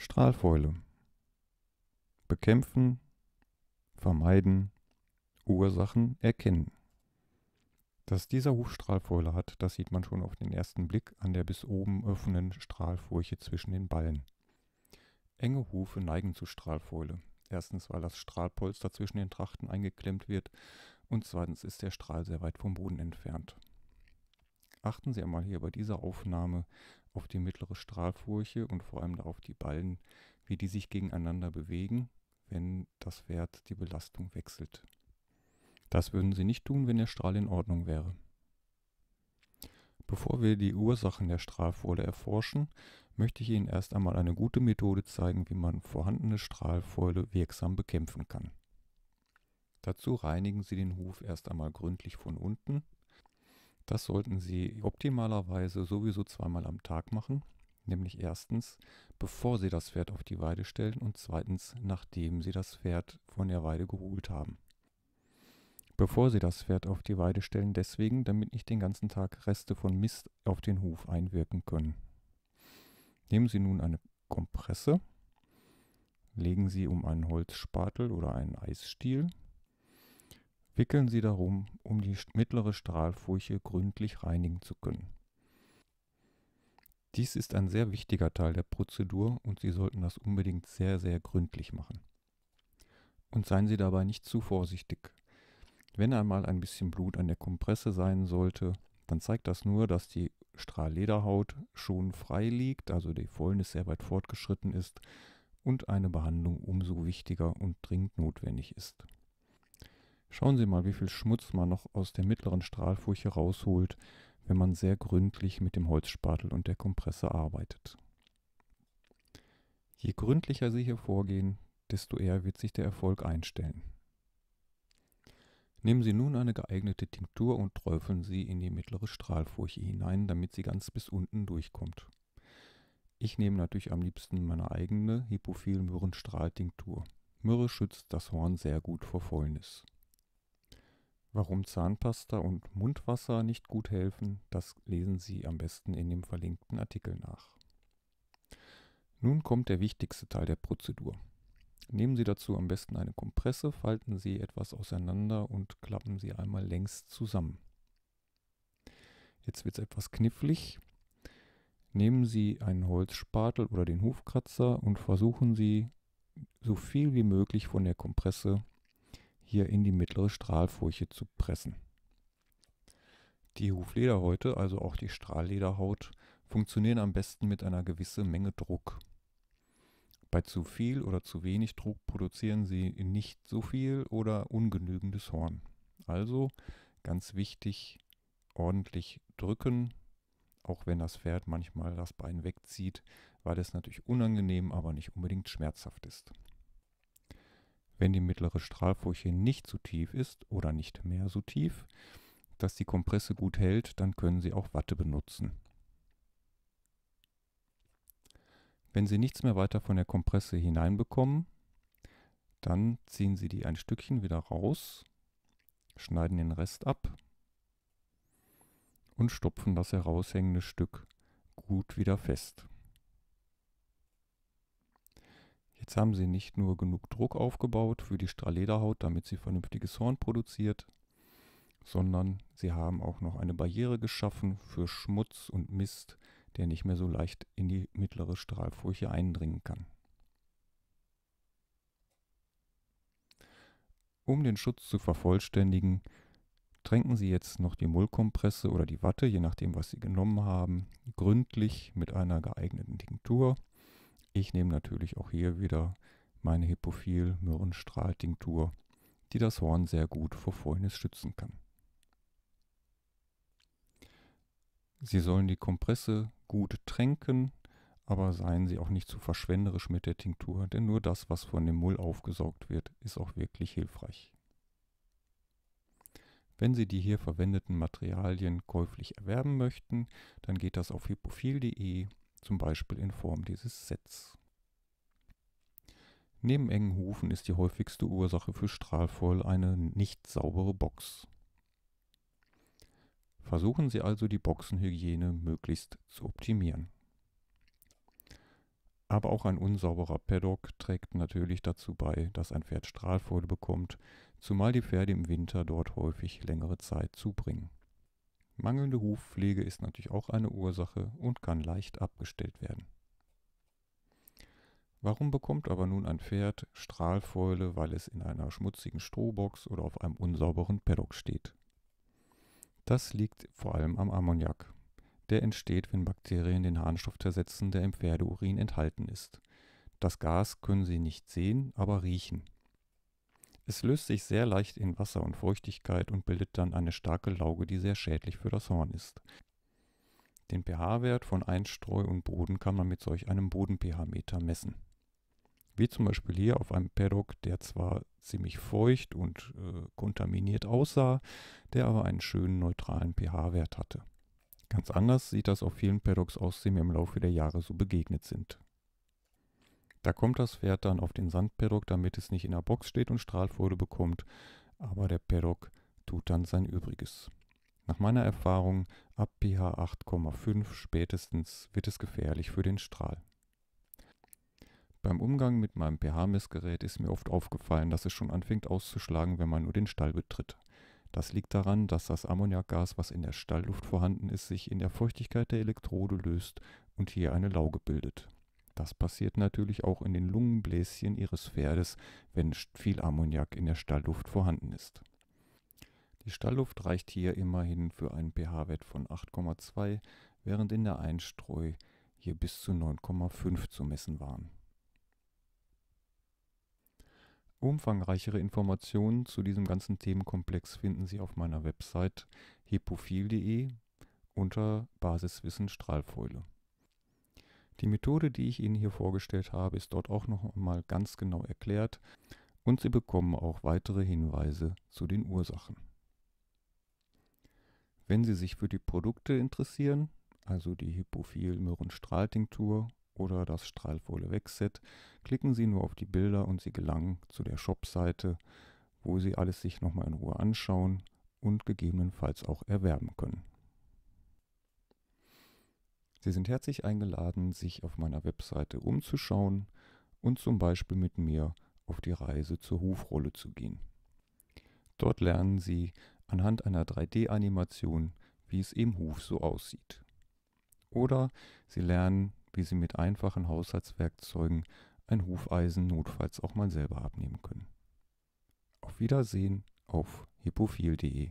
Strahlfäule. Bekämpfen, vermeiden, Ursachen erkennen. Dass dieser Huf Strahlfäule hat, das sieht man schon auf den ersten Blick an der bis oben offenen Strahlfurche zwischen den Ballen. Enge Hufe neigen zu Strahlfäule. Erstens, weil das Strahlpolster zwischen den Trachten eingeklemmt wird und zweitens ist der Strahl sehr weit vom Boden entfernt. Achten Sie einmal hier bei dieser Aufnahme auf die mittlere Strahlfurche und vor allem darauf die Ballen, wie die sich gegeneinander bewegen, wenn das Wert die Belastung wechselt. Das würden Sie nicht tun, wenn der Strahl in Ordnung wäre. Bevor wir die Ursachen der Strahlfurche erforschen, möchte ich Ihnen erst einmal eine gute Methode zeigen, wie man vorhandene Strahlfäule wirksam bekämpfen kann. Dazu reinigen Sie den Huf erst einmal gründlich von unten das sollten Sie optimalerweise sowieso zweimal am Tag machen, nämlich erstens, bevor Sie das Pferd auf die Weide stellen und zweitens, nachdem Sie das Pferd von der Weide geholt haben. Bevor Sie das Pferd auf die Weide stellen, deswegen, damit nicht den ganzen Tag Reste von Mist auf den Hof einwirken können. Nehmen Sie nun eine Kompresse, legen Sie um einen Holzspatel oder einen Eisstiel wickeln sie darum, um die mittlere Strahlfurche gründlich reinigen zu können. Dies ist ein sehr wichtiger Teil der Prozedur und Sie sollten das unbedingt sehr, sehr gründlich machen. Und seien Sie dabei nicht zu vorsichtig. Wenn einmal ein bisschen Blut an der Kompresse sein sollte, dann zeigt das nur, dass die Strahllederhaut schon frei liegt, also die Fäulnis sehr weit fortgeschritten ist und eine Behandlung umso wichtiger und dringend notwendig ist. Schauen Sie mal, wie viel Schmutz man noch aus der mittleren Strahlfurche rausholt, wenn man sehr gründlich mit dem Holzspatel und der Kompresse arbeitet. Je gründlicher Sie hier vorgehen, desto eher wird sich der Erfolg einstellen. Nehmen Sie nun eine geeignete Tinktur und träufeln Sie in die mittlere Strahlfurche hinein, damit sie ganz bis unten durchkommt. Ich nehme natürlich am liebsten meine eigene hypophil strahltinktur Myrrhe schützt das Horn sehr gut vor Fäulnis. Warum Zahnpasta und Mundwasser nicht gut helfen, das lesen Sie am besten in dem verlinkten Artikel nach. Nun kommt der wichtigste Teil der Prozedur. Nehmen Sie dazu am besten eine Kompresse, falten Sie etwas auseinander und klappen Sie einmal längs zusammen. Jetzt wird es etwas knifflig. Nehmen Sie einen Holzspatel oder den Hufkratzer und versuchen Sie, so viel wie möglich von der Kompresse hier in die mittlere Strahlfurche zu pressen. Die Huflederhäute, also auch die Strahllederhaut, funktionieren am besten mit einer gewissen Menge Druck. Bei zu viel oder zu wenig Druck produzieren sie nicht so viel oder ungenügendes Horn. Also ganz wichtig, ordentlich drücken, auch wenn das Pferd manchmal das Bein wegzieht, weil es natürlich unangenehm, aber nicht unbedingt schmerzhaft ist wenn die mittlere Strahlfurche nicht so tief ist oder nicht mehr so tief, dass die Kompresse gut hält, dann können Sie auch Watte benutzen. Wenn Sie nichts mehr weiter von der Kompresse hineinbekommen, dann ziehen Sie die ein Stückchen wieder raus, schneiden den Rest ab und stopfen das heraushängende Stück gut wieder fest. Jetzt haben sie nicht nur genug Druck aufgebaut für die Strahlederhaut, damit sie vernünftiges Horn produziert, sondern sie haben auch noch eine Barriere geschaffen für Schmutz und Mist, der nicht mehr so leicht in die mittlere Strahlfurche eindringen kann. Um den Schutz zu vervollständigen, tränken Sie jetzt noch die Mullkompresse oder die Watte, je nachdem, was Sie genommen haben, gründlich mit einer geeigneten Tinktur ich nehme natürlich auch hier wieder meine Hippophil Myrrenstrahl-Tinktur, die das Horn sehr gut vor Fäulnis schützen kann. Sie sollen die Kompresse gut tränken, aber seien Sie auch nicht zu verschwenderisch mit der Tinktur, denn nur das, was von dem Mull aufgesaugt wird, ist auch wirklich hilfreich. Wenn Sie die hier verwendeten Materialien käuflich erwerben möchten, dann geht das auf hippophil.de zum Beispiel in Form dieses Sets. Neben engen Hufen ist die häufigste Ursache für Strahlfäule eine nicht saubere Box. Versuchen Sie also die Boxenhygiene möglichst zu optimieren. Aber auch ein unsauberer Paddock trägt natürlich dazu bei, dass ein Pferd Strahlfäule bekommt, zumal die Pferde im Winter dort häufig längere Zeit zubringen. Mangelnde Hufpflege ist natürlich auch eine Ursache und kann leicht abgestellt werden. Warum bekommt aber nun ein Pferd Strahlfäule, weil es in einer schmutzigen Strohbox oder auf einem unsauberen Paddock steht? Das liegt vor allem am Ammoniak. Der entsteht, wenn Bakterien den Harnstoff zersetzen, der im Pferdeurin enthalten ist. Das Gas können sie nicht sehen, aber riechen. Es löst sich sehr leicht in Wasser und Feuchtigkeit und bildet dann eine starke Lauge, die sehr schädlich für das Horn ist. Den pH-Wert von Einstreu und Boden kann man mit solch einem Boden-pH-Meter messen. Wie zum Beispiel hier auf einem Paddock, der zwar ziemlich feucht und äh, kontaminiert aussah, der aber einen schönen neutralen pH-Wert hatte. Ganz anders sieht das auf vielen Paddocks aus, die mir im Laufe der Jahre so begegnet sind. Da kommt das Pferd dann auf den Sandperrock, damit es nicht in der Box steht und Strahlfreude bekommt, aber der Perrock tut dann sein Übriges. Nach meiner Erfahrung ab pH 8,5 spätestens wird es gefährlich für den Strahl. Beim Umgang mit meinem pH-Messgerät ist mir oft aufgefallen, dass es schon anfängt auszuschlagen, wenn man nur den Stall betritt. Das liegt daran, dass das Ammoniakgas, was in der Stallluft vorhanden ist, sich in der Feuchtigkeit der Elektrode löst und hier eine Lauge bildet. Das passiert natürlich auch in den Lungenbläschen Ihres Pferdes, wenn viel Ammoniak in der Stallluft vorhanden ist. Die Stallluft reicht hier immerhin für einen pH-Wert von 8,2, während in der Einstreu hier bis zu 9,5 zu messen waren. Umfangreichere Informationen zu diesem ganzen Themenkomplex finden Sie auf meiner Website hepophil.de unter Basiswissen Strahlfäule. Die Methode, die ich Ihnen hier vorgestellt habe, ist dort auch noch einmal ganz genau erklärt und Sie bekommen auch weitere Hinweise zu den Ursachen. Wenn Sie sich für die Produkte interessieren, also die Hypophil Myrrhen Strahltinktur oder das Strahlfolie Wegset, klicken Sie nur auf die Bilder und Sie gelangen zu der Shop-Seite, wo Sie alles sich nochmal in Ruhe anschauen und gegebenenfalls auch erwerben können. Sie sind herzlich eingeladen, sich auf meiner Webseite umzuschauen und zum Beispiel mit mir auf die Reise zur Hofrolle zu gehen. Dort lernen Sie anhand einer 3D-Animation, wie es im Hof so aussieht. Oder Sie lernen, wie Sie mit einfachen Haushaltswerkzeugen ein Hufeisen notfalls auch mal selber abnehmen können. Auf Wiedersehen auf hippophil.de